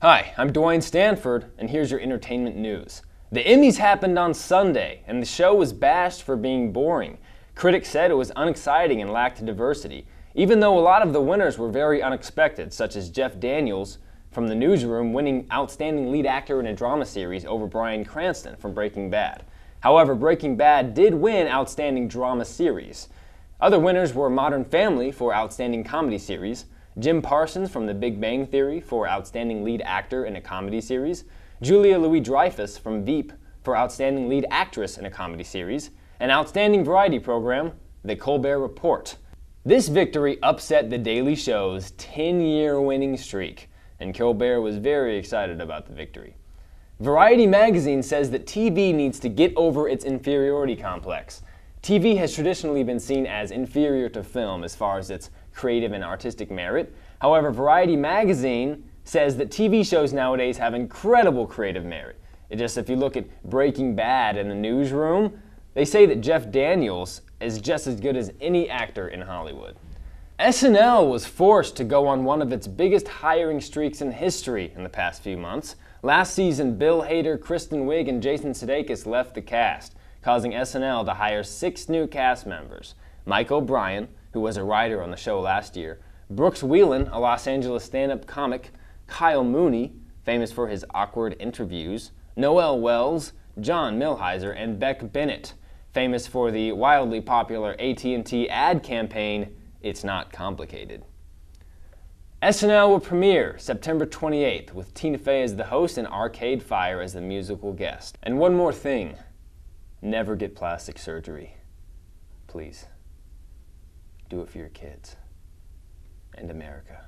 Hi, I'm Dwayne Stanford, and here's your entertainment news. The Emmys happened on Sunday, and the show was bashed for being boring. Critics said it was unexciting and lacked diversity, even though a lot of the winners were very unexpected, such as Jeff Daniels from The Newsroom winning Outstanding Lead Actor in a Drama Series over Bryan Cranston from Breaking Bad. However, Breaking Bad did win Outstanding Drama Series. Other winners were Modern Family for Outstanding Comedy Series, Jim Parsons from The Big Bang Theory for Outstanding Lead Actor in a Comedy Series, Julia Louis Dreyfus from Veep for Outstanding Lead Actress in a Comedy Series, an Outstanding Variety Program, The Colbert Report. This victory upset The Daily Show's 10 year winning streak, and Colbert was very excited about the victory. Variety magazine says that TV needs to get over its inferiority complex TV has traditionally been seen as inferior to film as far as its creative and artistic merit. However, Variety magazine says that TV shows nowadays have incredible creative merit. It just if you look at Breaking Bad and The Newsroom, they say that Jeff Daniels is just as good as any actor in Hollywood. SNL was forced to go on one of its biggest hiring streaks in history in the past few months. Last season, Bill Hader, Kristen Wiig, and Jason Sudeikis left the cast causing SNL to hire six new cast members Mike O'Brien, who was a writer on the show last year, Brooks Wheelan, a Los Angeles stand up comic, Kyle Mooney, famous for his awkward interviews, Noel Wells, John Milheiser, and Beck Bennett, famous for the wildly popular AT&T ad campaign, It's Not Complicated. SNL will premiere September 28th with Tina Fey as the host and Arcade Fire as the musical guest. And one more thing, Never get plastic surgery. Please. Do it for your kids and America.